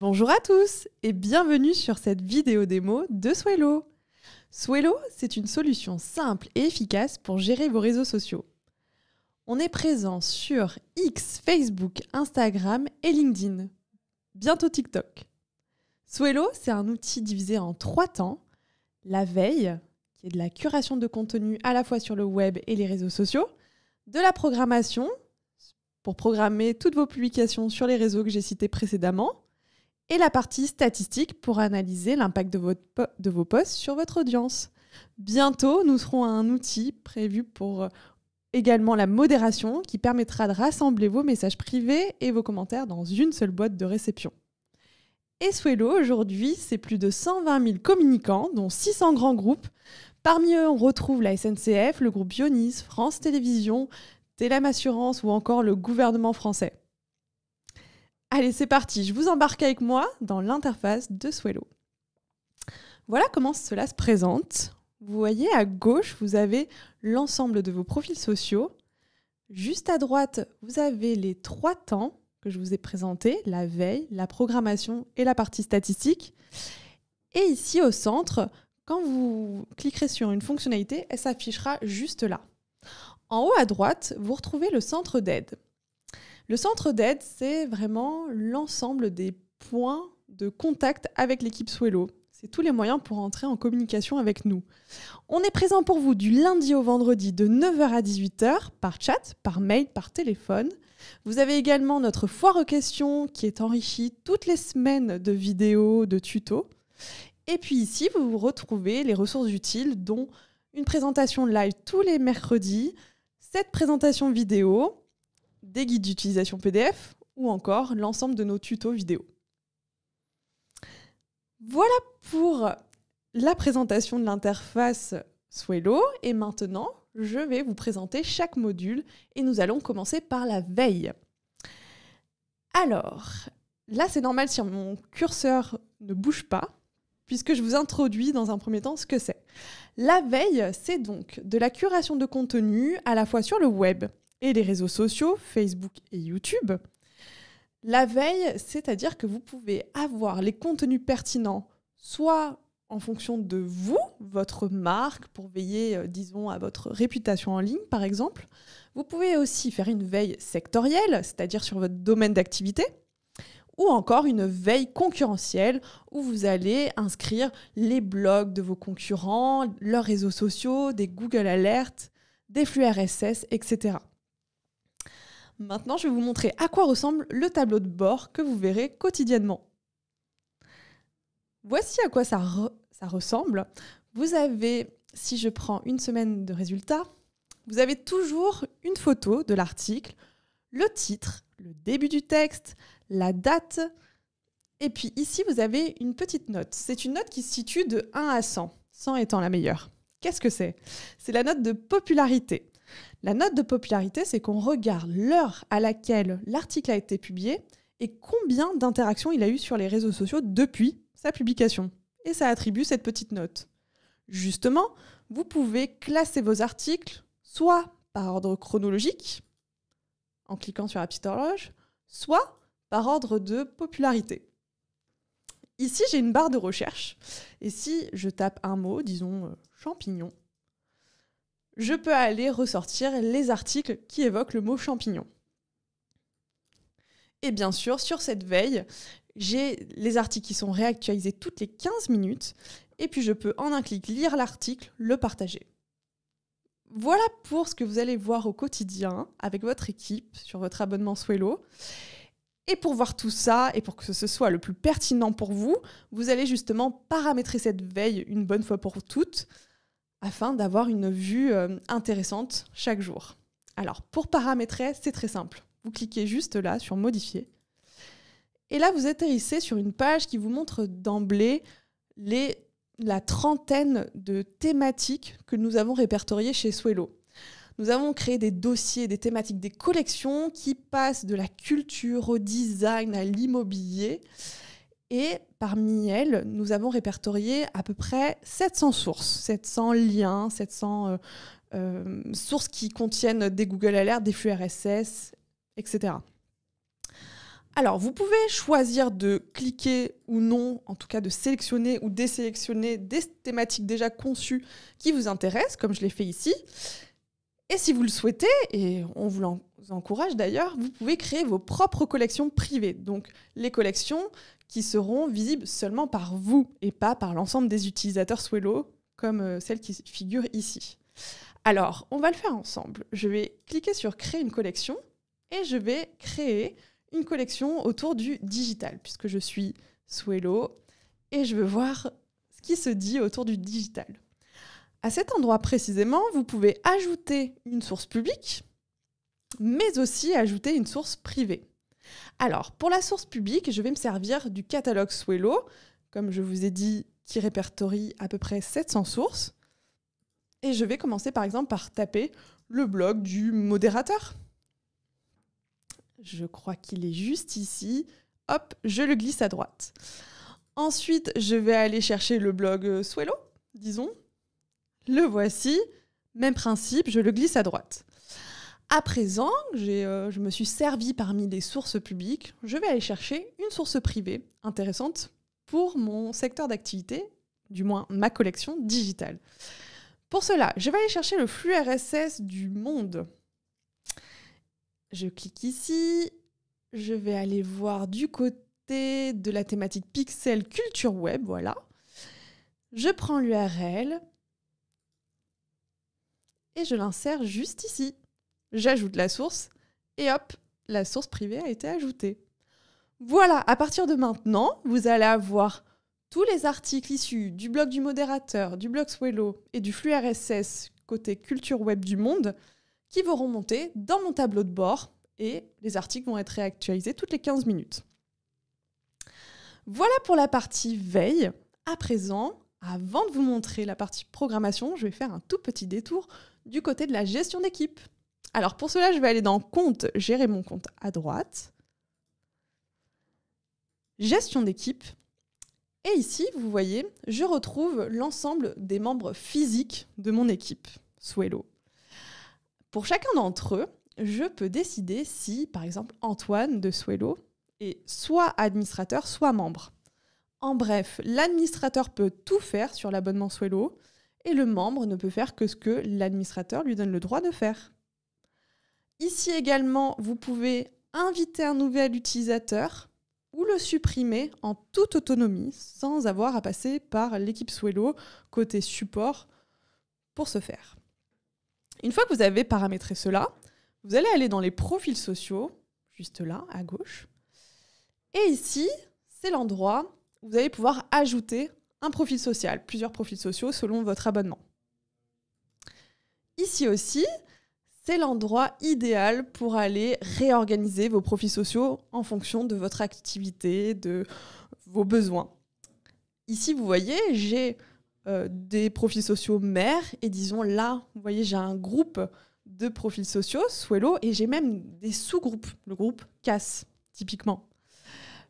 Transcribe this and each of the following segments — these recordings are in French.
Bonjour à tous et bienvenue sur cette vidéo démo de Swello. Swello, c'est une solution simple et efficace pour gérer vos réseaux sociaux. On est présent sur X, Facebook, Instagram et LinkedIn. Bientôt TikTok. Swello, c'est un outil divisé en trois temps. La veille, qui est de la curation de contenu à la fois sur le web et les réseaux sociaux. De la programmation, pour programmer toutes vos publications sur les réseaux que j'ai cités précédemment et la partie statistique pour analyser l'impact de, vos posts sur votre audience. Bientôt, nous serons à un outil prévu pour euh, également la modération qui permettra de rassembler vos messages privés et vos commentaires dans une seule boîte de réception. Et Swello, aujourd'hui, c'est plus de 120 000 communicants, dont 600 grands groupes. Parmi eux, on retrouve la SNCF, le groupe Bionis, France Télévisions, Télém Assurance ou encore le gouvernement français. Allez, c'est parti, je vous embarque avec moi dans l'interface de Swello. Voilà comment cela se présente. Vous voyez à gauche, vous avez l'ensemble de vos profils sociaux. Juste à droite, vous avez les trois temps que je vous ai présentés, la veille, la programmation et la partie statistique. Et ici au centre, quand vous cliquerez sur une fonctionnalité, elle s'affichera juste là. En haut à droite, vous retrouvez le centre d'aide. Le centre d'aide, c'est vraiment l'ensemble des points de contact avec l'équipe Swello. C'est tous les moyens pour entrer en communication avec nous. On est présent pour vous du lundi au vendredi de 9h à 18h par chat, par mail, par téléphone. Vous avez également notre foire aux questions qui est enrichie toutes les semaines de vidéos, de tutos. Et puis ici, vous vous retrouvez les ressources utiles dont une présentation live tous les mercredis, cette présentation vidéo, des guides d'utilisation PDF ou encore l'ensemble de nos tutos vidéo. Voilà pour la présentation de l'interface Swello et maintenant je vais vous présenter chaque module et nous allons commencer par la veille. Alors, là c'est normal si mon curseur ne bouge pas puisque je vous introduis dans un premier temps ce que c'est. La veille, c'est donc de la curation de contenu à la fois sur le web, et les réseaux sociaux, Facebook et YouTube. La veille, c'est-à-dire que vous pouvez avoir les contenus pertinents, soit en fonction de vous, votre marque, pour veiller, euh, disons, à votre réputation en ligne, par exemple. Vous pouvez aussi faire une veille sectorielle, c'est-à-dire sur votre domaine d'activité, ou encore une veille concurrentielle, où vous allez inscrire les blogs de vos concurrents, leurs réseaux sociaux, des Google Alerts, des flux RSS, etc. Maintenant, je vais vous montrer à quoi ressemble le tableau de bord que vous verrez quotidiennement. Voici à quoi ça, ressemble. Vous avez, si je prends une semaine de résultats, vous avez toujours une photo de l'article, le titre, le début du texte, la date, et puis ici, vous avez une petite note. C'est une note qui se situe de 1 à 100, 100 étant la meilleure. Qu'est-ce que c'est C'est la note de popularité. La note de popularité, c'est qu'on regarde l'heure à laquelle l'article a été publié et combien d'interactions il a eu sur les réseaux sociaux depuis sa publication. Et ça attribue cette petite note. Justement, vous pouvez classer vos articles soit par ordre chronologique, en cliquant sur la petite horloge, soit par ordre de popularité. Ici, j'ai une barre de recherche, et si je tape un mot, disons euh, champignon, je peux aller ressortir les articles qui évoquent le mot champignon. Et bien sûr, sur cette veille, j'ai les articles qui sont réactualisés toutes les 15 minutes, et puis je peux en un clic lire l'article, le partager. Voilà pour ce que vous allez voir au quotidien avec votre équipe sur votre abonnement Swello. Et pour voir tout ça, et pour que ce soit le plus pertinent pour vous, vous allez justement paramétrer cette veille une bonne fois pour toutes, afin d'avoir une vue euh, intéressante chaque jour. Alors, pour paramétrer, c'est très simple. Vous cliquez juste là sur Modifier. Et là, vous atterrissez sur une page qui vous montre d'emblée les, la trentaine de thématiques que nous avons répertoriées chez Swello. Nous avons créé des dossiers, des thématiques, des collections qui passent de la culture au design à l'immobilier. Et parmi elles, nous avons répertorié à peu près 700 sources, 700 liens, 700 euh, euh, sources qui contiennent des Google Alerts, des flux RSS, etc. Alors, vous pouvez choisir de cliquer ou non, en tout cas de sélectionner ou désélectionner des thématiques déjà conçues qui vous intéressent, comme je l'ai fait ici. Et si vous le souhaitez, et on vous l'encourage d'ailleurs, vous pouvez créer vos propres collections privées. Donc les collections qui seront visibles seulement par vous et pas par l'ensemble des utilisateurs Swello, comme euh, celle qui figure ici. Alors, on va le faire ensemble. Je vais cliquer sur Créer une collection et je vais créer une collection autour du digital, puisque je suis Swello et je veux voir ce qui se dit autour du digital. À cet endroit précisément, vous pouvez ajouter une source publique, mais aussi ajouter une source privée. Alors, pour la source publique, je vais me servir du catalogue Swello, comme je vous ai dit, qui répertorie à peu près 700 sources. Et je vais commencer par exemple par taper le blog du modérateur. Je crois qu'il est juste ici. Hop, je le glisse à droite. Ensuite, je vais aller chercher le blog euh, Swello, disons. Le voici. Même principe, je le glisse à droite. À présent, euh, je me suis servi parmi des sources publiques. Je vais aller chercher une source privée intéressante pour mon secteur d'activité, du moins ma collection digitale. Pour cela, je vais aller chercher le flux RSS du monde. Je clique ici. Je vais aller voir du côté de la thématique pixel culture web, voilà. Je prends l'URL et je l'insère juste ici j'ajoute la source, et hop, la source privée a été ajoutée. Voilà, à partir de maintenant, vous allez avoir tous les articles issus du blog du modérateur, du blog Swello et du flux RSS côté culture web du monde qui vont remonter dans mon tableau de bord et les articles vont être réactualisés toutes les 15 minutes. Voilà pour la partie veille. À présent, avant de vous montrer la partie programmation, je vais faire un tout petit détour du côté de la gestion d'équipe. Alors pour cela, je vais aller dans Compte, gérer mon compte à droite, Gestion d'équipe. Et ici, vous voyez, je retrouve l'ensemble des membres physiques de mon équipe, Suelo. Pour chacun d'entre eux, je peux décider si, par exemple, Antoine de Suelo est soit administrateur, soit membre. En bref, l'administrateur peut tout faire sur l'abonnement Swello et le membre ne peut faire que ce que l'administrateur lui donne le droit de faire. Ici également, vous pouvez inviter un nouvel utilisateur ou le supprimer en toute autonomie sans avoir à passer par l'équipe Swello côté support pour ce faire. Une fois que vous avez paramétré cela, vous allez aller dans les profils sociaux, juste là, à gauche. Et ici, c'est l'endroit où vous allez pouvoir ajouter un profil social, plusieurs profils sociaux selon votre abonnement. Ici aussi, c'est l'endroit idéal pour aller réorganiser vos profils sociaux en fonction de votre activité, de vos besoins. Ici, vous voyez, j'ai euh, des profils sociaux mères et disons là, vous voyez, j'ai un groupe de profils sociaux, Swello, et j'ai même des sous-groupes, le groupe CAS, typiquement.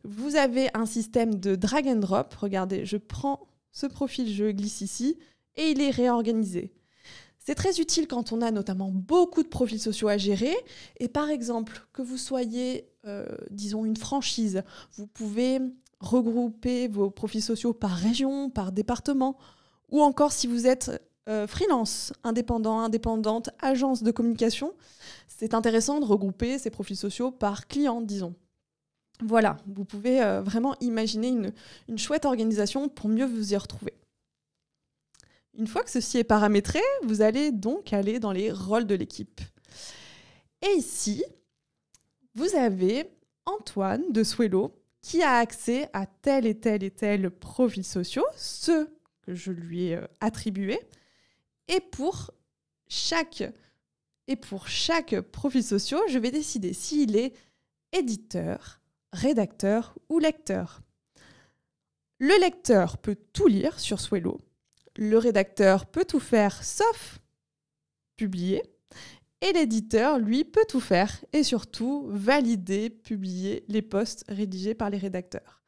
Vous avez un système de drag and drop. Regardez, je prends ce profil, je glisse ici, et il est réorganisé. C'est très utile quand on a notamment beaucoup de profils sociaux à gérer. Et par exemple, que vous soyez, euh, disons, une franchise, vous pouvez regrouper vos profils sociaux par région, par département, ou encore si vous êtes euh, freelance, indépendant, indépendante, agence de communication, c'est intéressant de regrouper ces profils sociaux par client, disons. Voilà, vous pouvez euh, vraiment imaginer une chouette organisation pour mieux vous y retrouver. Une fois que ceci est paramétré, vous allez donc aller dans les rôles de l'équipe. Et ici, vous avez Antoine de Suelo qui a accès à tel et tel et tel profil sociaux, ceux que je lui ai euh, attribués. Et pour chaque, et pour chaque profil social, je vais décider s'il est éditeur, rédacteur ou lecteur. Le lecteur peut tout lire sur Swello, le rédacteur peut tout faire sauf publier. Et l'éditeur, lui, peut tout faire et surtout valider, publier les posts rédigés par les rédacteurs.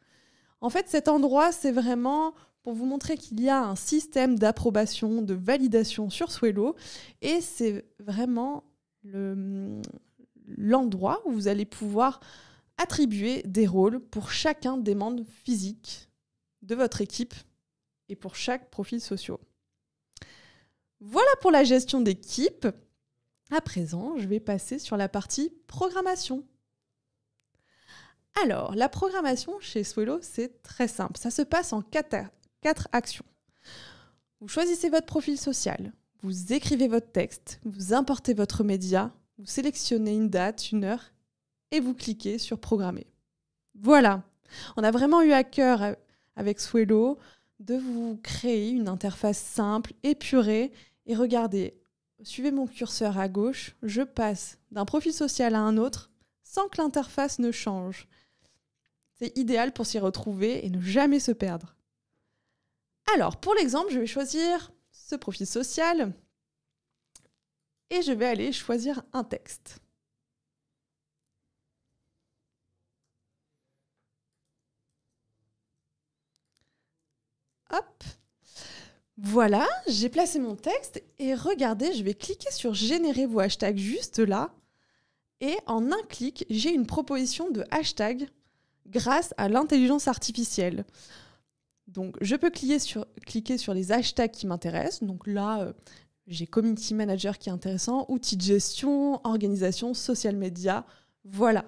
En fait, cet endroit, c'est vraiment pour vous montrer qu'il y a un système d'approbation, de validation sur Swello et c'est vraiment l'endroit où vous allez pouvoir attribuer des rôles pour chacun des membres physiques de votre équipe et pour chaque profil social. Voilà pour la gestion d'équipe. À présent, je vais passer sur la partie programmation. Alors, la programmation chez Swello, c'est très simple. Ça se passe en quatre, actions. Vous choisissez votre profil social, vous écrivez votre texte, vous importez votre média, vous sélectionnez une date, une heure, et vous cliquez sur Programmer. Voilà, on a vraiment eu à cœur euh, avec Swello de vous créer une interface simple, épurée. Et regardez, suivez mon curseur à gauche, je passe d'un profil social à un autre sans que l'interface ne change. C'est idéal pour s'y retrouver et ne jamais se perdre. Alors, pour l'exemple, je vais choisir ce profil social et je vais aller choisir un texte. Hop. Voilà, j'ai placé mon texte et regardez, je vais cliquer sur Générer vos hashtags juste là. Et en un clic, j'ai une proposition de hashtag grâce à l'intelligence artificielle. Donc, je peux cliquer sur, cliquer sur les hashtags qui m'intéressent. Donc là, euh, j'ai Community Manager qui est intéressant, outils de gestion, organisation, social media. Voilà,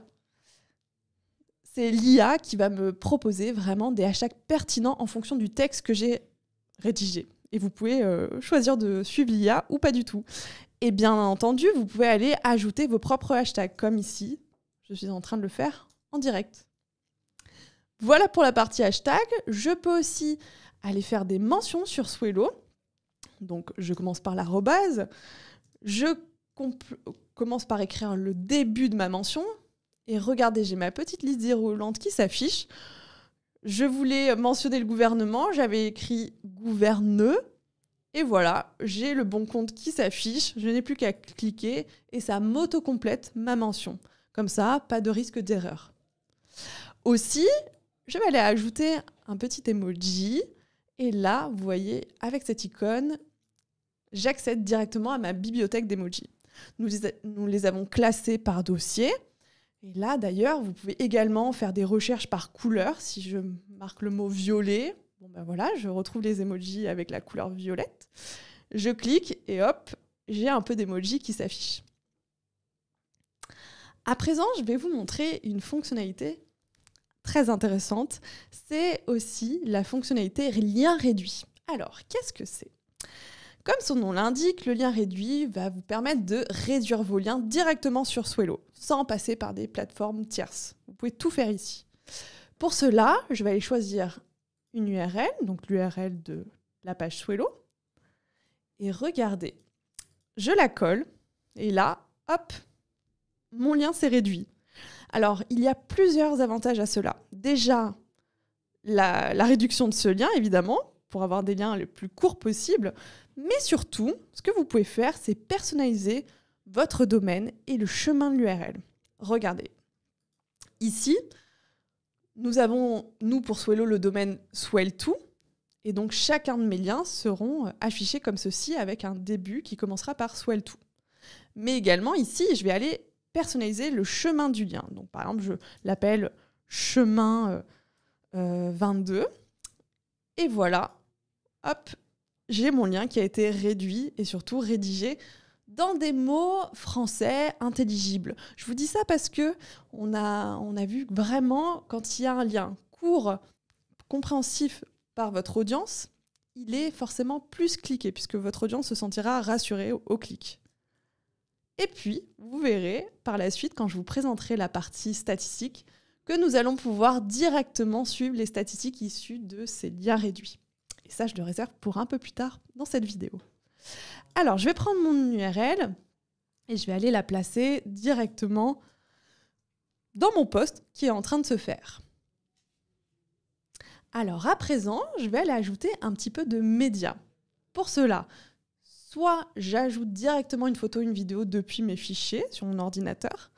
c'est l'IA qui va me proposer vraiment des hashtags pertinents en fonction du texte que j'ai rédigé. Et vous pouvez euh, choisir de suivre l'IA ou pas du tout. Et bien entendu, vous pouvez aller ajouter vos propres hashtags, comme ici, je suis en train de le faire en direct. Voilà pour la partie hashtag. Je peux aussi aller faire des mentions sur Swello. Donc je commence par l'arrobase. Je commence par écrire le début de ma mention, et regardez, j'ai ma petite liste déroulante qui s'affiche. Je voulais mentionner le gouvernement, j'avais écrit gouverneux. Et voilà, j'ai le bon compte qui s'affiche, je n'ai plus qu'à cliquer et ça m'auto-complète ma mention. Comme ça, pas de risque d'erreur. Aussi, je vais aller ajouter un petit emoji. Et là, vous voyez, avec cette icône, j'accède directement à ma bibliothèque d'emojis. nous les avons classés par dossier. Et là, d'ailleurs, vous pouvez également faire des recherches par couleur. Si je marque le mot violet, bon ben voilà, je retrouve les emojis avec la couleur violette. Je clique et hop, j'ai un peu d'emojis qui s'affichent. À présent, je vais vous montrer une fonctionnalité très intéressante. C'est aussi la fonctionnalité lien réduit. Alors, qu'est-ce que c'est comme son nom l'indique, le lien réduit va vous permettre de réduire vos liens directement sur Swello, sans passer par des plateformes tierces. Vous pouvez tout faire ici. Pour cela, je vais aller choisir une URL, donc l'URL de la page Swello, et regardez, je la colle, et là, hop, mon lien s'est réduit. Alors, il y a plusieurs avantages à cela. Déjà, la, la réduction de ce lien, évidemment, pour avoir des liens les plus courts possibles, mais surtout, ce que vous pouvez faire, c'est personnaliser votre domaine et le chemin de l'URL. Regardez. Ici, nous avons, nous, pour Swello, le domaine swell Et donc, chacun de mes liens seront euh, affichés comme ceci avec un début qui commencera par swell Mais également, ici, je vais aller personnaliser le chemin du lien. Donc, par exemple, je l'appelle chemin 22. Euh, euh, et voilà, hop, j'ai mon lien qui a été réduit et surtout rédigé dans des mots français intelligibles. Je vous dis ça parce que on a, on a vu vraiment quand il y a un lien court, compréhensif par votre audience, il est forcément plus cliqué puisque votre audience se sentira rassurée au, au clic. Et puis, vous verrez par la suite, quand je vous présenterai la partie statistique, que nous allons pouvoir directement suivre les statistiques issues de ces liens réduits ça, je le réserve pour un peu plus tard dans cette vidéo. Alors, je vais prendre mon URL et je vais aller la placer directement dans mon poste qui est en train de se faire. Alors à présent, je vais aller ajouter un petit peu de médias. Pour cela, soit j'ajoute directement une photo, une vidéo depuis mes fichiers sur mon ordinateur,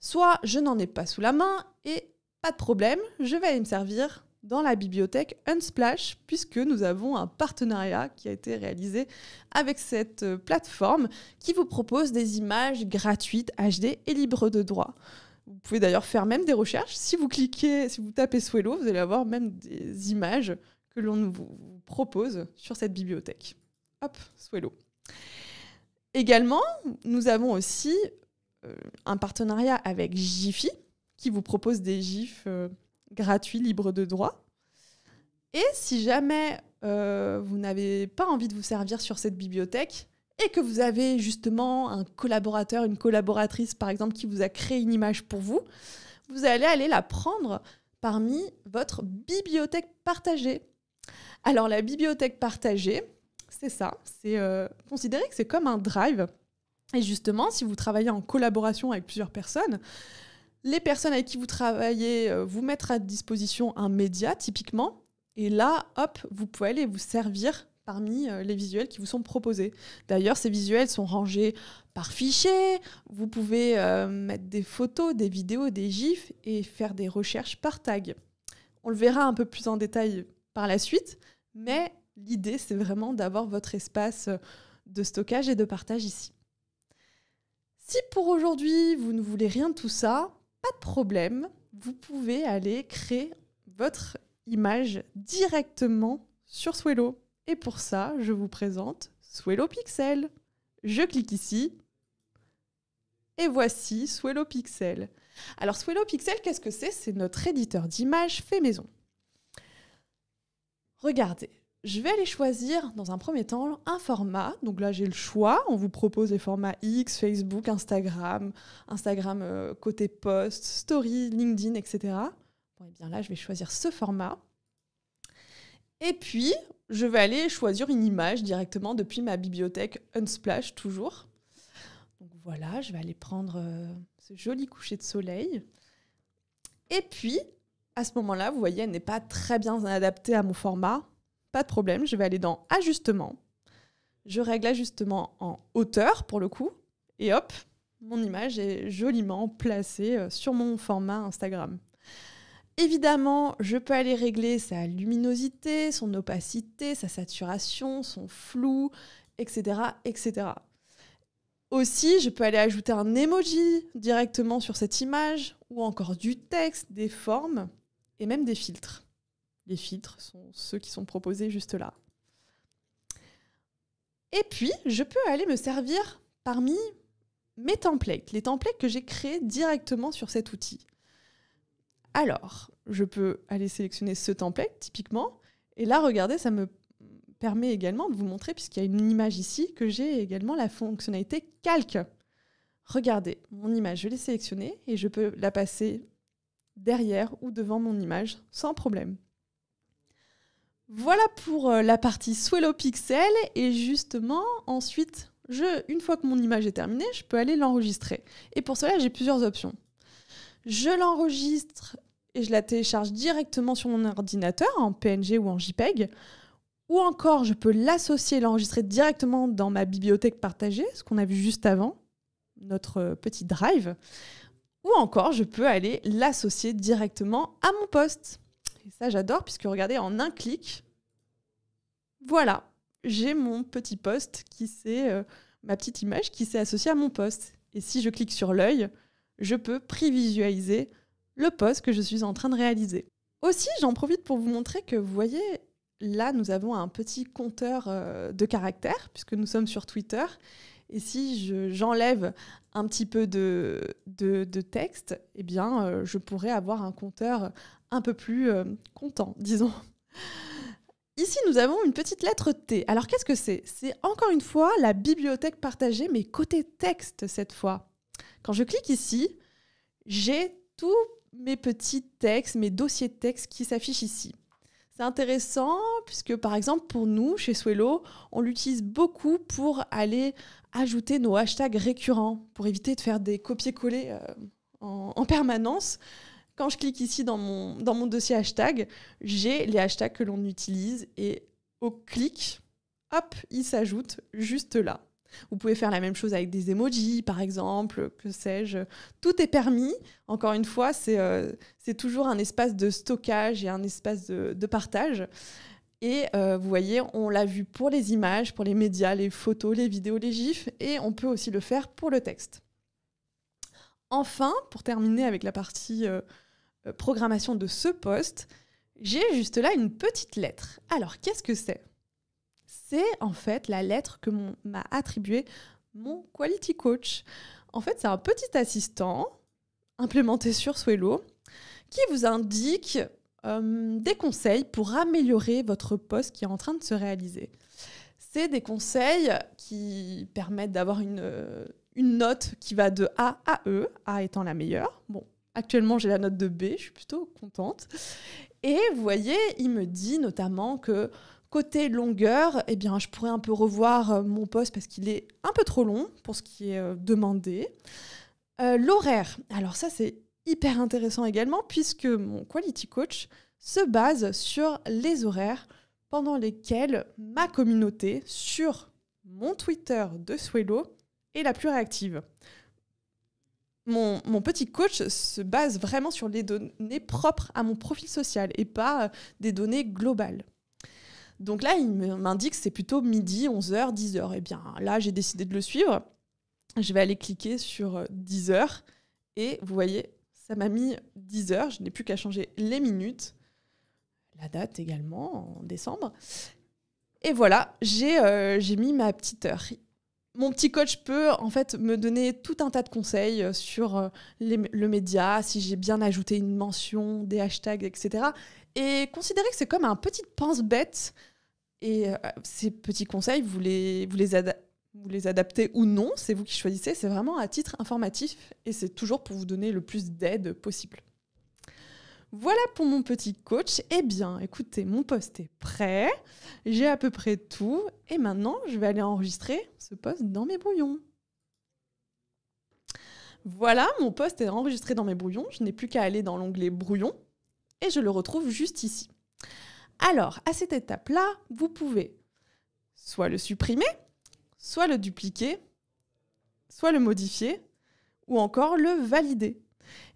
soit je n'en ai pas sous la main et pas de problème, je vais aller me servir dans la bibliothèque Unsplash, puisque nous avons un partenariat qui a été réalisé avec cette euh, plateforme qui vous propose des images gratuites, HD et libres de droit. Vous pouvez d'ailleurs faire même des recherches. Si vous cliquez, si vous tapez Swello, vous allez avoir même des images que l'on vous propose sur cette bibliothèque. Hop, Swello. Également, nous avons aussi euh, un partenariat avec Jiffy qui vous propose des gifs. Euh, gratuit, libre de droit. Et si jamais euh, vous n'avez pas envie de vous servir sur cette bibliothèque et que vous avez justement un collaborateur, une collaboratrice par exemple qui vous a créé une image pour vous, vous allez aller la prendre parmi votre bibliothèque partagée. Alors la bibliothèque partagée, c'est ça, c'est euh, considéré que c'est comme un drive. Et justement, si vous travaillez en collaboration avec plusieurs personnes, les personnes avec qui vous travaillez euh, vous mettent à disposition un média typiquement, et là, hop, vous pouvez aller vous servir parmi euh, les visuels qui vous sont proposés. D'ailleurs, ces visuels sont rangés par fichier, vous pouvez euh, mettre des photos, des vidéos, des gifs et faire des recherches par tag. On le verra un peu plus en détail par la suite, mais l'idée, c'est vraiment d'avoir votre espace de stockage et de partage ici. Si pour aujourd'hui, vous ne voulez rien de tout ça, pas de problème, vous pouvez aller créer votre image directement sur Swello. Et pour ça, je vous présente Swello Pixel. Je clique ici et voici Swello Pixel. Alors Swello Pixel, qu'est-ce que c'est C'est notre éditeur d'images fait maison. Regardez, je vais aller choisir dans un premier temps un format. Donc là, j'ai le choix. On vous propose les formats X, Facebook, Instagram, Instagram euh, côté post, story, LinkedIn, etc. et eh bien là, je vais choisir ce format. Et puis, je vais aller choisir une image directement depuis ma bibliothèque Unsplash, toujours. Donc voilà, je vais aller prendre euh, ce joli coucher de soleil. Et puis, à ce moment-là, vous voyez, elle n'est pas très bien adaptée à mon format pas de problème, je vais aller dans ajustement. Je règle ajustement en hauteur pour le coup, et hop, mon image est joliment placée euh, sur mon format Instagram. Évidemment, je peux aller régler sa luminosité, son opacité, sa saturation, son flou, etc. etc. Aussi, je peux aller ajouter un emoji directement sur cette image, ou encore du texte, des formes, et même des filtres. Les filtres sont ceux qui sont proposés juste là. Et puis, je peux aller me servir parmi mes templates, les templates que j'ai créés directement sur cet outil. Alors, je peux aller sélectionner ce template typiquement, et là, regardez, ça me permet également de vous montrer, puisqu'il y a une image ici, que j'ai également la fonctionnalité calque. Regardez, mon image, je l'ai sélectionnée et je peux la passer derrière ou devant mon image sans problème. Voilà pour euh, la partie Swello Pixel. Et justement, ensuite, je, une fois que mon image est terminée, je peux aller l'enregistrer. Et pour cela, j'ai plusieurs options. Je l'enregistre et je la télécharge directement sur mon ordinateur en PNG ou en JPEG. Ou encore, je peux l'associer et l'enregistrer directement dans ma bibliothèque partagée, ce qu'on a vu juste avant, notre euh, petit drive. Ou encore, je peux aller l'associer directement à mon poste. Et ça, j'adore, puisque regardez, en un clic, voilà, j'ai mon petit poste, qui c'est euh, ma petite image qui s'est associée à mon poste. Et si je clique sur l'œil, je peux prévisualiser le poste que je suis en train de réaliser. Aussi, j'en profite pour vous montrer que, vous voyez, là, nous avons un petit compteur euh, de caractères, puisque nous sommes sur Twitter. Et si j'enlève un petit peu de, texte, eh bien, euh, je pourrais avoir un compteur un peu plus euh, content, disons. Ici, nous avons une petite lettre T. Alors, qu'est-ce que c'est C'est encore une fois la bibliothèque partagée, mais côté texte cette fois. Quand je clique ici, j'ai tous mes petits textes, mes dossiers de texte qui s'affichent ici. C'est intéressant puisque par exemple pour nous chez Swello, on l'utilise beaucoup pour aller ajouter nos hashtags récurrents pour éviter de faire des copier-coller euh, en, permanence. Quand je clique ici dans mon, dans mon dossier hashtag, j'ai les hashtags que l'on utilise et au clic, hop, ils s'ajoute juste là. Vous pouvez faire la même chose avec des emojis, par exemple, que sais-je. Tout est permis. Encore une fois, c'est euh, toujours un espace de stockage et un espace de, partage. Et euh, vous voyez, on l'a vu pour les images, pour les médias, les photos, les vidéos, les gifs, et on peut aussi le faire pour le texte. Enfin, pour terminer avec la partie euh, programmation de ce poste, j'ai juste là une petite lettre. Alors, qu'est-ce que c'est c'est en fait la lettre que m'a attribuée mon quality coach. En fait, c'est un petit assistant implémenté sur Swello qui vous indique euh, des conseils pour améliorer votre poste qui est en train de se réaliser. C'est des conseils qui permettent d'avoir une, une note qui va de A à E, A étant la meilleure. Bon, actuellement j'ai la note de B, je suis plutôt contente. Et vous voyez, il me dit notamment que Côté longueur, eh bien, je pourrais un peu revoir euh, mon poste parce qu'il est un peu trop long pour ce qui est euh, demandé. Euh, l'horaire, alors ça c'est hyper intéressant également puisque mon quality coach se base sur les horaires pendant lesquels ma communauté sur mon Twitter de Swello est la plus réactive. mon, petit coach se base vraiment sur les données propres à mon profil social et pas des données globales. Donc là, il m'indique que c'est plutôt midi, 11h, 10h. Eh bien là, j'ai décidé de le suivre. Je vais aller cliquer sur 10h. Euh, et vous voyez, ça m'a mis 10h. Je n'ai plus qu'à changer les minutes. La date également, en décembre. Et voilà, euh, j'ai mis ma petite heure. Mon petit coach peut en fait me donner tout un tas de conseils euh, sur le média, si j'ai bien ajouté une mention, des hashtags, etc et considérez que c'est comme un petit pense-bête. Et euh, ces petits conseils, vous les, vous les, les adaptez ou non, c'est vous qui choisissez, c'est vraiment à titre informatif et c'est toujours pour vous donner le plus d'aide possible. Voilà pour mon petit coach. Eh bien, écoutez, mon poste est prêt, j'ai à peu près tout et maintenant je vais aller enregistrer ce poste dans mes brouillons. Voilà, mon poste est enregistré dans mes brouillons. Je n'ai plus qu'à aller dans l'onglet brouillons et je le retrouve juste ici. Alors, à cette étape-là, vous pouvez soit le supprimer, soit le dupliquer, soit le modifier, ou encore le valider.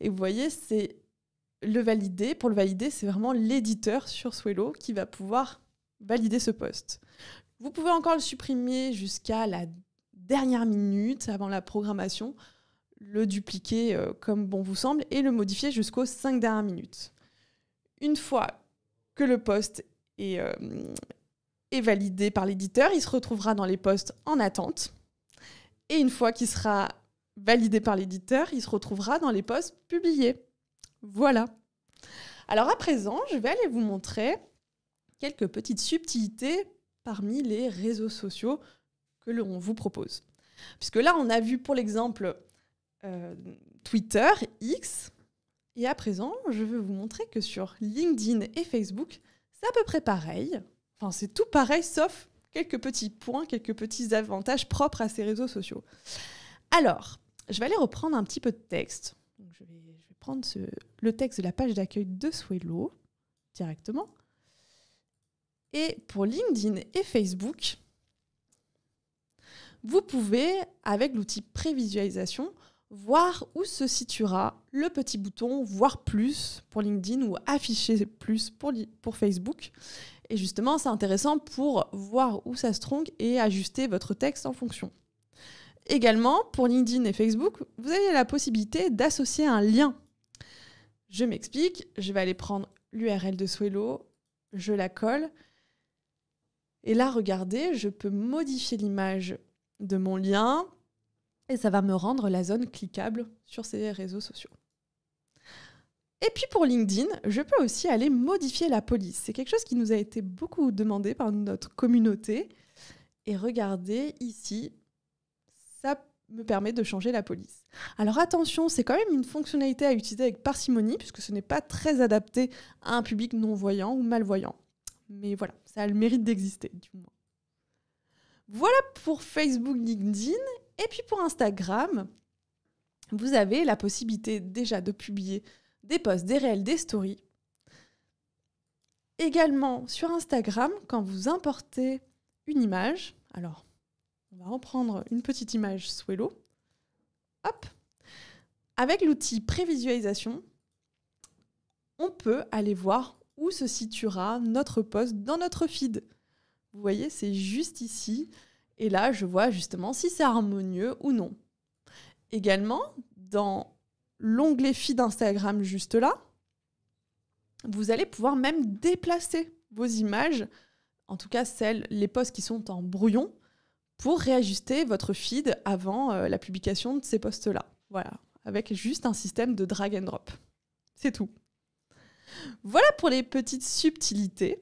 Et vous voyez, c'est le valider. Pour le valider, c'est vraiment l'éditeur sur Swello qui va pouvoir valider ce poste. Vous pouvez encore le supprimer jusqu'à la dernière minute avant la programmation, le dupliquer euh, comme bon vous semble et le modifier jusqu'aux cinq dernières minutes une fois que le poste euh, est, validé par l'éditeur, il se retrouvera dans les postes en attente. Et une fois qu'il sera validé par l'éditeur, il se retrouvera dans les postes publiés. Voilà. Alors à présent, je vais aller vous montrer quelques petites subtilités parmi les réseaux sociaux que l'on vous propose. Puisque là, on a vu pour l'exemple euh, Twitter, X, et à présent, je veux vous montrer que sur LinkedIn et Facebook, c'est à peu près pareil. Enfin, c'est tout pareil, sauf quelques petits points, quelques petits avantages propres à ces réseaux sociaux. Alors, je vais aller reprendre un petit peu de texte. je, vais, prendre le texte de la page d'accueil de Swello directement. Et pour LinkedIn et Facebook, vous pouvez, avec l'outil prévisualisation, voir où se situera le petit bouton voir plus pour LinkedIn ou afficher plus pour, Facebook. Et justement, c'est intéressant pour voir où ça se tronque et ajuster votre texte en fonction. Également, pour LinkedIn et Facebook, vous avez la possibilité d'associer un lien. Je m'explique, je vais aller prendre l'URL de Swello, je la colle. Et là, regardez, je peux modifier l'image de mon lien, et ça va me rendre la zone cliquable sur ces réseaux sociaux. Et puis pour LinkedIn, je peux aussi aller modifier la police. C'est quelque chose qui nous a été beaucoup demandé par notre communauté. Et regardez ici, ça me permet de changer la police. Alors attention, c'est quand même une fonctionnalité à utiliser avec parcimonie, puisque ce n'est pas très adapté à un public non-voyant ou malvoyant. Mais voilà, ça a le mérite d'exister, du moins. Voilà pour Facebook, LinkedIn et puis pour Instagram, vous avez la possibilité déjà de publier des posts, des réels, des stories. Également sur Instagram, quand vous importez une image, alors on va reprendre une petite image Swello. Hop Avec l'outil prévisualisation, on peut aller voir où se situera notre poste dans notre feed. Vous voyez, c'est juste ici. Et là, je vois justement si c'est harmonieux ou non. Également, dans l'onglet feed Instagram juste là, vous allez pouvoir même déplacer vos images, en tout cas celles, les posts qui sont en brouillon, pour réajuster votre feed avant euh, la publication de ces posts-là. Voilà, avec juste un système de drag and drop. C'est tout. Voilà pour les petites subtilités.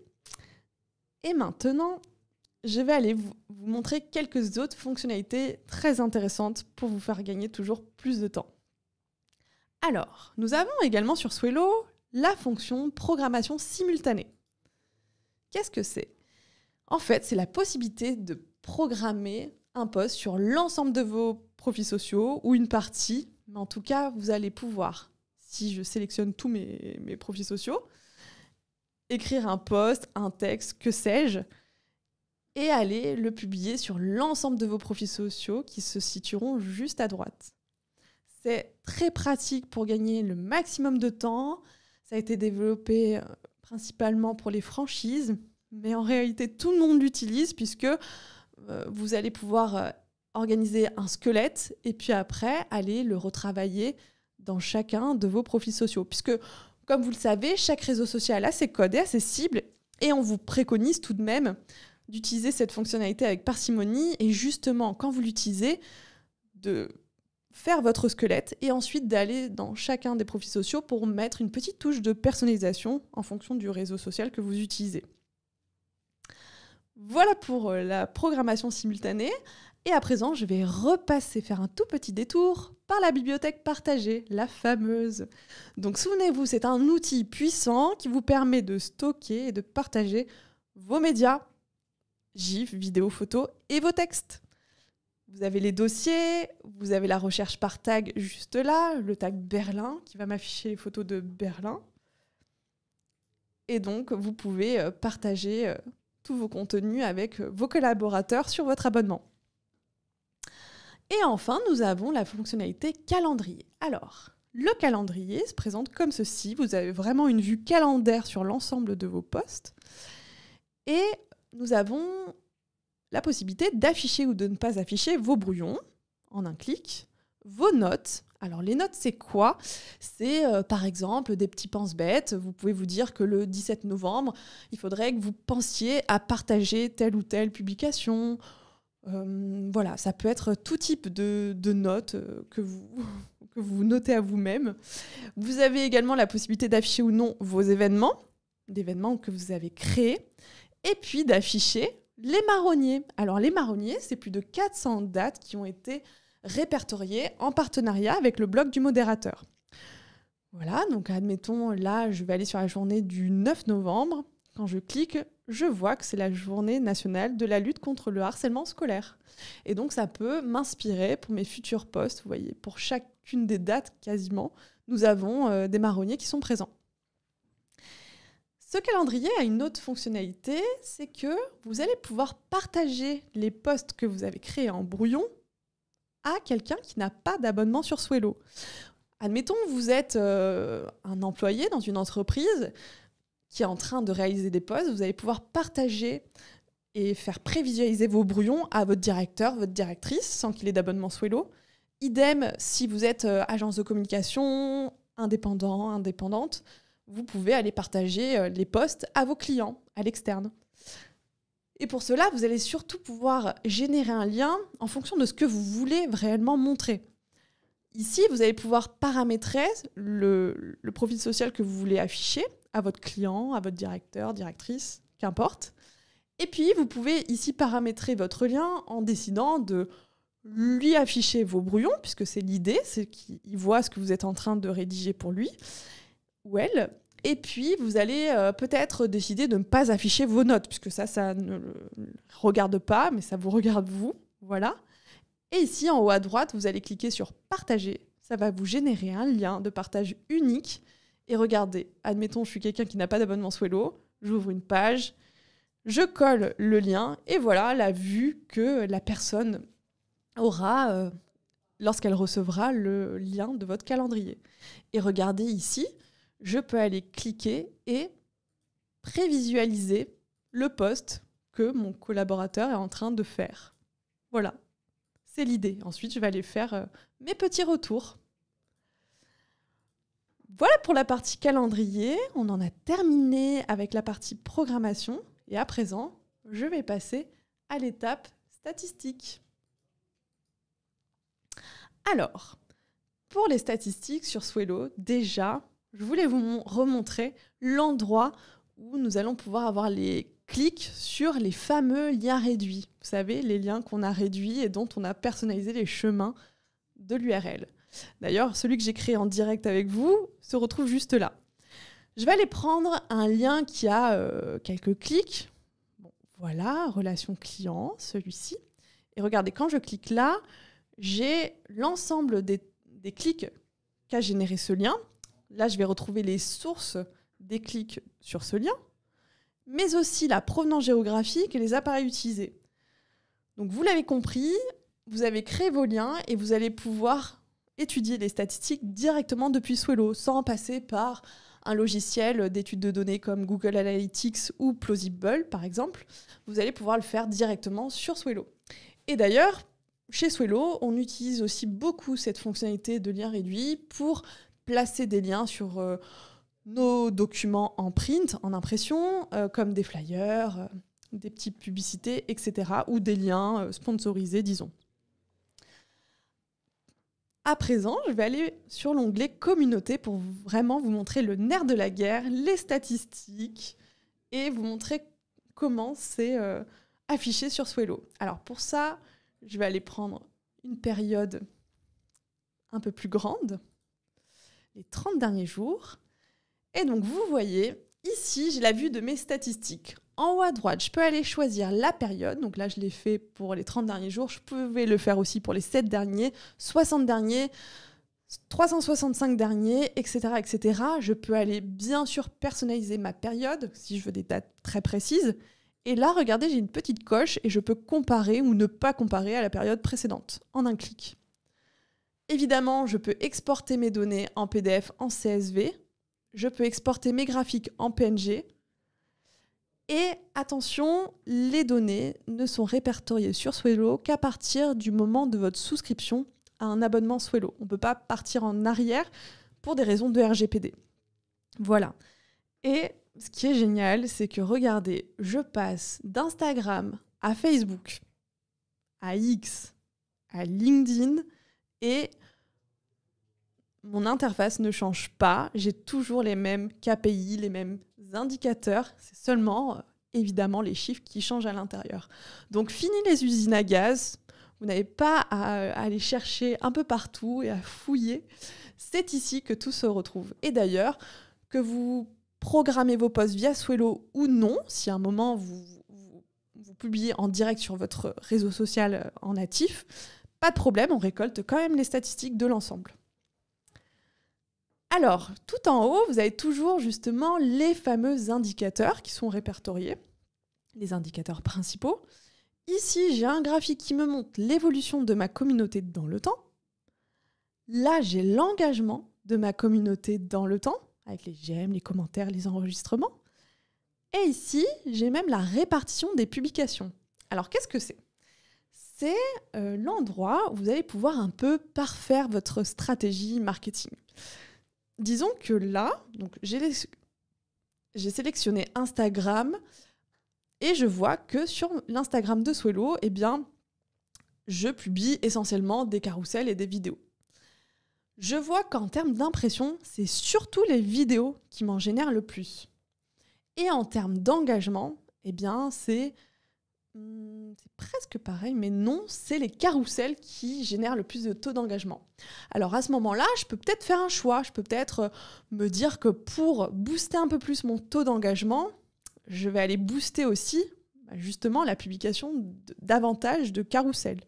Et maintenant, je vais aller vous, montrer quelques autres fonctionnalités très intéressantes pour vous faire gagner toujours plus de temps. Alors, nous avons également sur Swello la fonction programmation simultanée. Qu'est-ce que c'est En fait, c'est la possibilité de programmer un poste sur l'ensemble de vos profils sociaux ou une partie, mais en tout cas, vous allez pouvoir, si je sélectionne tous mes, mes profils sociaux, écrire un poste, un texte, que sais-je, et allez le publier sur l'ensemble de vos profils sociaux qui se situeront juste à droite. C'est très pratique pour gagner le maximum de temps. Ça a été développé euh, principalement pour les franchises, mais en réalité tout le monde l'utilise puisque euh, vous allez pouvoir euh, organiser un squelette et puis après aller le retravailler dans chacun de vos profils sociaux. Puisque, comme vous le savez, chaque réseau social a ses codes et ses cibles et on vous préconise tout de même d'utiliser cette fonctionnalité avec parcimonie et justement, quand vous l'utilisez, de faire votre squelette et ensuite d'aller dans chacun des profils sociaux pour mettre une petite touche de personnalisation en fonction du réseau social que vous utilisez. Voilà pour euh, la programmation simultanée. Et à présent, je vais repasser faire un tout petit détour par la bibliothèque partagée, la fameuse. Donc souvenez-vous, c'est un outil puissant qui vous permet de stocker et de partager vos médias GIF, vidéo, photo et vos textes. Vous avez les dossiers, vous avez la recherche par tag juste là, le tag Berlin qui va m'afficher les photos de Berlin. Et donc, vous pouvez euh, partager euh, tous vos contenus avec euh, vos collaborateurs sur votre abonnement. Et enfin, nous avons la fonctionnalité calendrier. Alors, le calendrier se présente comme ceci. Vous avez vraiment une vue calendaire sur l'ensemble de vos postes. Et nous avons la possibilité d'afficher ou de ne pas afficher vos brouillons en un clic, vos notes. Alors les notes, c'est quoi C'est euh, par exemple des petits penses bêtes Vous pouvez vous dire que le 17 novembre, il faudrait que vous pensiez à partager telle ou telle publication. Euh, voilà, ça peut être tout type de, notes euh, que vous, que vous notez à vous-même. Vous avez également la possibilité d'afficher ou non vos événements, d'événements que vous avez créés et puis d'afficher les marronniers. Alors les marronniers, c'est plus de 400 dates qui ont été répertoriées en partenariat avec le blog du modérateur. Voilà, donc admettons, là, je vais aller sur la journée du 9 novembre. Quand je clique, je vois que c'est la journée nationale de la lutte contre le harcèlement scolaire. Et donc ça peut m'inspirer pour mes futurs postes. Vous voyez, pour chacune des dates quasiment, nous avons euh, des marronniers qui sont présents. Ce calendrier a une autre fonctionnalité, c'est que vous allez pouvoir partager les posts que vous avez créés en brouillon à quelqu'un qui n'a pas d'abonnement sur Swello. Admettons, vous êtes euh, un employé dans une entreprise qui est en train de réaliser des posts, vous allez pouvoir partager et faire prévisualiser vos brouillons à votre directeur, votre directrice, sans qu'il ait d'abonnement Swello. Idem si vous êtes euh, agence de communication, indépendant, indépendante, vous pouvez aller partager euh, les posts à vos clients, à l'externe. Et pour cela, vous allez surtout pouvoir générer un lien en fonction de ce que vous voulez réellement montrer. Ici, vous allez pouvoir paramétrer le, le profil social que vous voulez afficher à votre client, à votre directeur, directrice, qu'importe. Et puis, vous pouvez ici paramétrer votre lien en décidant de lui afficher vos brouillons, puisque c'est l'idée, c'est qu'il voit ce que vous êtes en train de rédiger pour lui ou elle, et puis, vous allez euh, peut-être décider de ne pas afficher vos notes, puisque ça, ça ne regarde pas, mais ça vous regarde vous. Voilà. Et ici, en haut à droite, vous allez cliquer sur Partager. Ça va vous générer un lien de partage unique. Et regardez, admettons, je suis quelqu'un qui n'a pas d'abonnement Swello. J'ouvre une page, je colle le lien, et voilà la vue que la personne aura euh, lorsqu'elle recevra le lien de votre calendrier. Et regardez ici, je peux aller cliquer et prévisualiser le poste que mon collaborateur est en train de faire. Voilà, c'est l'idée. Ensuite, je vais aller faire euh, mes petits retours. Voilà pour la partie calendrier. On en a terminé avec la partie programmation. Et à présent, je vais passer à l'étape statistique. Alors, pour les statistiques sur Swello, déjà, je voulais vous remontrer l'endroit où nous allons pouvoir avoir les clics sur les fameux liens réduits. Vous savez, les liens qu'on a réduits et dont on a personnalisé les chemins de l'URL. D'ailleurs, celui que j'ai créé en direct avec vous se retrouve juste là. Je vais aller prendre un lien qui a euh, quelques clics. voilà, relation client, celui-ci. Et regardez, quand je clique là, j'ai l'ensemble des, des clics qu'a généré ce lien. Là, je vais retrouver les sources des clics sur ce lien, mais aussi la provenance géographique et les appareils utilisés. Donc vous l'avez compris, vous avez créé vos liens et vous allez pouvoir étudier les statistiques directement depuis Swello, sans passer par un logiciel d'étude de données comme Google Analytics ou Plausible, par exemple. Vous allez pouvoir le faire directement sur Swello. Et d'ailleurs, chez Swello, on utilise aussi beaucoup cette fonctionnalité de lien réduit pour placer des liens sur euh, nos documents en print, en impression, euh, comme des flyers, euh, des petites publicités, etc., ou des liens sponsorisés, disons. À présent, je vais aller sur l'onglet Communauté pour vraiment vous montrer le nerf de la guerre, les statistiques, et vous montrer comment c'est affiché sur Swello. Alors pour ça, je vais aller prendre une période un peu plus grande les 30 derniers jours. Et donc vous voyez, ici j'ai la vue de mes statistiques. En haut à droite, je peux aller choisir la période. Donc là, je l'ai fait pour les 30 derniers jours. Je pouvais le faire aussi pour les 7 derniers, 60 derniers, 365 derniers, etc. etc. Je peux aller bien sûr personnaliser ma période si je veux des dates très précises. Et là, regardez, j'ai une petite coche et je peux comparer ou ne pas comparer à la période précédente en un clic. Évidemment, je peux exporter mes données en PDF, en CSV. Je peux exporter mes graphiques en PNG. Et attention, les données ne sont répertoriées sur Swello qu'à partir du moment de votre souscription à un abonnement Swello. On ne peut pas partir en arrière pour des raisons de RGPD. Voilà. Et ce qui est génial, c'est que regardez, je passe d'Instagram à Facebook, à X, à LinkedIn, et mon interface ne change pas. J'ai toujours les mêmes KPI, les mêmes indicateurs. C'est seulement, euh, évidemment, les chiffres qui changent à l'intérieur. Donc, fini les usines à gaz. Vous n'avez pas à aller euh, chercher un peu partout et à fouiller. C'est ici que tout se retrouve. Et d'ailleurs, que vous programmez vos posts via Swello ou non, si à un moment vous, vous publiez en direct sur votre réseau social euh, en natif, pas de problème, on récolte quand même les statistiques de l'ensemble. Alors, tout en haut, vous avez toujours justement les fameux indicateurs qui sont répertoriés, les indicateurs principaux. Ici, j'ai un graphique qui me montre l'évolution de ma communauté dans le temps. Là, j'ai l'engagement de ma communauté dans le temps, avec les j'aime, les commentaires, les enregistrements. Et ici, j'ai même la répartition des publications. Alors, qu'est-ce que c'est c'est euh, l'endroit où vous allez pouvoir un peu parfaire votre stratégie marketing. Disons que là, donc j'ai, sélectionné Instagram et je vois que sur l'Instagram de Swello, eh bien, je publie essentiellement des carousels et des vidéos. Je vois qu'en termes d'impression, c'est surtout les vidéos qui m'en génèrent le plus. Et en termes d'engagement, eh bien, c'est Hum, c'est presque pareil, mais non, c'est les carousels qui génèrent le plus de taux d'engagement. Alors à ce moment-là, je peux peut-être faire un choix, je peux peut-être euh, me dire que pour booster un peu plus mon taux d'engagement, je vais aller booster aussi bah, justement la publication davantage de carousels.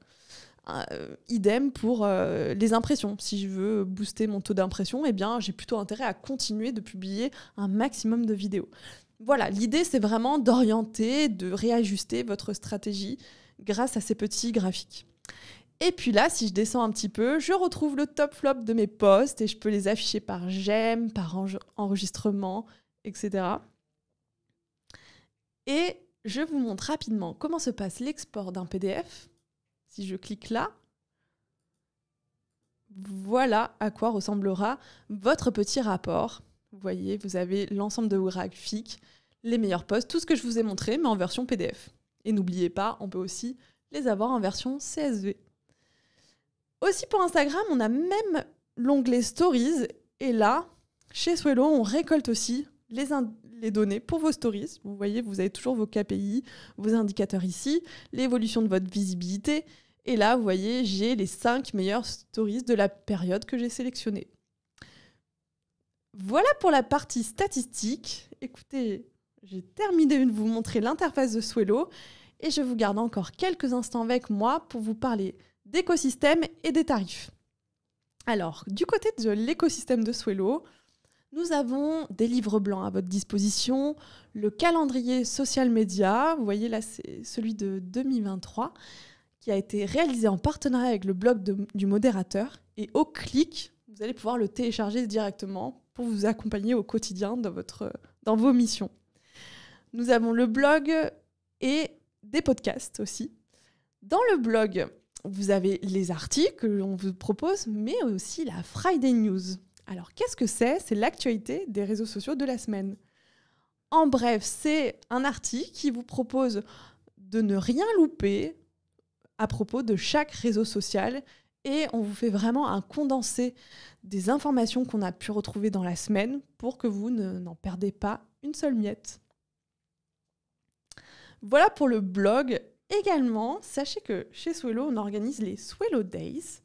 Euh, idem pour euh, les impressions. Si je veux booster mon taux d'impression, eh bien, j'ai plutôt intérêt à continuer de publier un maximum de vidéos voilà, l'idée, c'est vraiment d'orienter, de réajuster votre stratégie grâce à ces petits graphiques. Et puis là, si je descends un petit peu, je retrouve le top flop de mes posts et je peux les afficher par j'aime, par enregistrement, etc. Et je vous montre rapidement comment se passe l'export d'un PDF. Si je clique là, voilà à quoi ressemblera votre petit rapport. Vous voyez, vous avez l'ensemble de vos graphiques les meilleurs posts, tout ce que je vous ai montré, mais en version PDF. Et n'oubliez pas, on peut aussi les avoir en version CSV. Aussi pour Instagram, on a même l'onglet Stories. Et là, chez suelo on récolte aussi les, données pour vos stories. Vous voyez, vous avez toujours vos KPI, vos indicateurs ici, l'évolution de votre visibilité. Et là, vous voyez, j'ai les 5 meilleurs stories de la période que j'ai sélectionnée. Voilà pour la partie statistique. Écoutez, j'ai terminé de vous montrer l'interface de Swello et je vous garde encore quelques instants avec moi pour vous parler d'écosystème et des tarifs. Alors, du côté de l'écosystème de Swello, nous avons des livres blancs à votre disposition, le calendrier social média, vous voyez là c'est celui de 2023, qui a été réalisé en partenariat avec le blog du modérateur. Et au clic, vous allez pouvoir le télécharger directement pour vous accompagner au quotidien dans, votre, dans vos missions. Nous avons le blog et des podcasts aussi. Dans le blog, vous avez les articles que l'on vous propose, mais aussi la Friday News. Alors qu'est-ce que c'est C'est l'actualité des réseaux sociaux de la semaine. En bref, c'est un article qui vous propose de ne rien louper à propos de chaque réseau social et on vous fait vraiment un condensé des informations qu'on a pu retrouver dans la semaine pour que vous n'en perdez pas une seule miette. Voilà pour le blog. Également, sachez que chez Swello, on organise les Swello Days.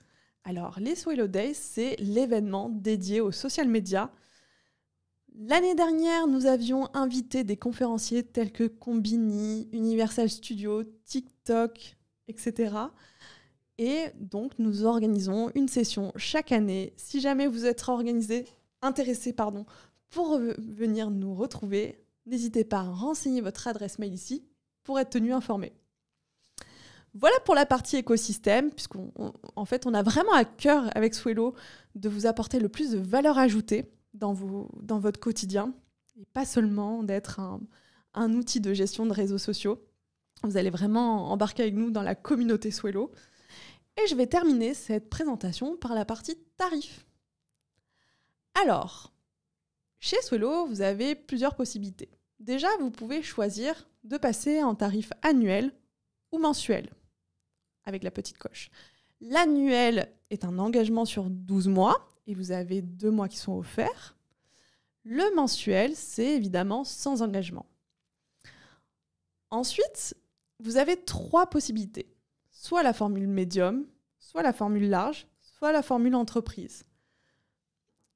Alors, les Swello Days, c'est l'événement dédié aux social médias. L'année dernière, nous avions invité des conférenciers tels que Combini, Universal Studio, TikTok, etc. Et donc, nous organisons une session chaque année. Si jamais vous êtes organisé, intéressé pardon, pour venir nous retrouver, n'hésitez pas à renseigner votre adresse mail ici pour être tenu informé. Voilà pour la partie écosystème, puisqu'en fait, on a vraiment à cœur avec Swello de vous apporter le plus de valeur ajoutée dans, dans votre quotidien, et pas seulement d'être un, un, outil de gestion de réseaux sociaux. Vous allez vraiment embarquer avec nous dans la communauté Swello. Et je vais terminer cette présentation par la partie tarif. Alors, chez Swello, vous avez plusieurs possibilités. Déjà, vous pouvez choisir de passer en tarif annuel ou mensuel, avec la petite coche. L'annuel est un engagement sur 12 mois et vous avez deux mois qui sont offerts. Le mensuel, c'est évidemment sans engagement. Ensuite, vous avez trois possibilités. Soit la formule médium, soit la formule large, soit la formule entreprise.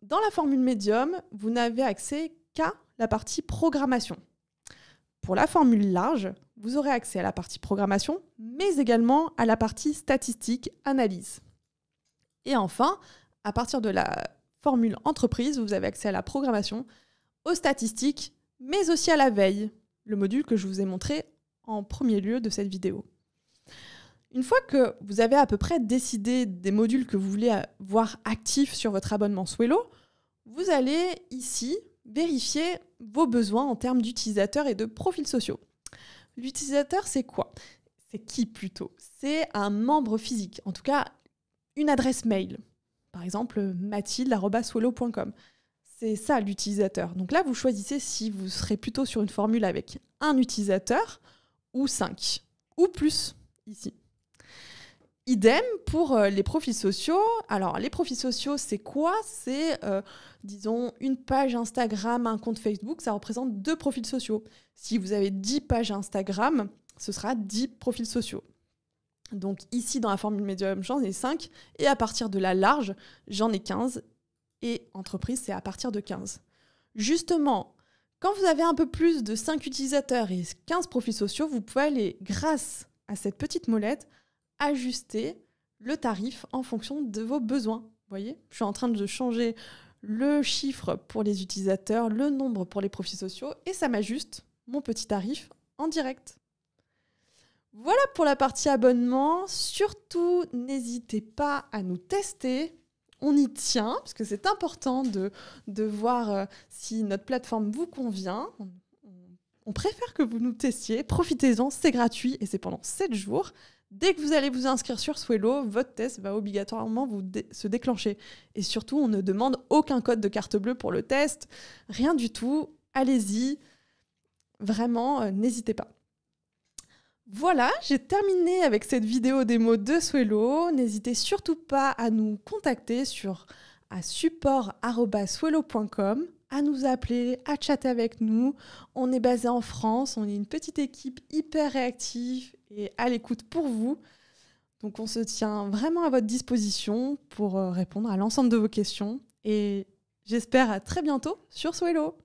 Dans la formule médium, vous n'avez accès qu'à la partie programmation. Pour la formule large, vous aurez accès à la partie programmation, mais également à la partie statistique, analyse. Et enfin, à partir de la formule entreprise, vous avez accès à la programmation, aux statistiques, mais aussi à la veille, le module que je vous ai montré en premier lieu de cette vidéo. Une fois que vous avez à peu près décidé des modules que vous voulez voir actifs sur votre abonnement Swello, vous allez ici Vérifiez vos besoins en termes d'utilisateurs et de profils sociaux. L'utilisateur, c'est quoi C'est qui plutôt C'est un membre physique, en tout cas une adresse mail. Par exemple, mathilde.swallow.com. C'est ça l'utilisateur. Donc là, vous choisissez si vous serez plutôt sur une formule avec un utilisateur ou cinq, ou plus ici. Idem pour euh, les profils sociaux. Alors, les profils sociaux, c'est quoi C'est, euh, disons, une page Instagram, un compte Facebook, ça représente deux profils sociaux. Si vous avez 10 pages Instagram, ce sera 10 profils sociaux. Donc, ici, dans la formule médium, j'en ai 5. Et à partir de la large, j'en ai 15. Et entreprise, c'est à partir de 15. Justement, quand vous avez un peu plus de 5 utilisateurs et 15 profils sociaux, vous pouvez aller, grâce à cette petite molette, ajuster le tarif en fonction de vos besoins. Vous voyez, je suis en train de changer le chiffre pour les utilisateurs, le nombre pour les profits sociaux, et ça m'ajuste mon petit tarif en direct. Voilà pour la partie abonnement. Surtout, n'hésitez pas à nous tester. On y tient, parce que c'est important de, de voir euh, si notre plateforme vous convient. on préfère que vous nous testiez. Profitez-en, c'est gratuit et c'est pendant 7 jours. Dès que vous allez vous inscrire sur Swello, votre test va obligatoirement vous se déclencher. Et surtout, on ne demande aucun code de carte bleue pour le test, rien du tout. Allez-y, vraiment, euh, n'hésitez pas. Voilà, j'ai terminé avec cette vidéo démo de Swello. N'hésitez surtout pas à nous contacter sur à support.swello.com à nous appeler, à chatter avec nous. On est basé en France, on est une petite équipe hyper réactive et à l'écoute pour vous. Donc on se tient vraiment à votre disposition pour euh, répondre à l'ensemble de vos questions et j'espère à très bientôt sur Swello.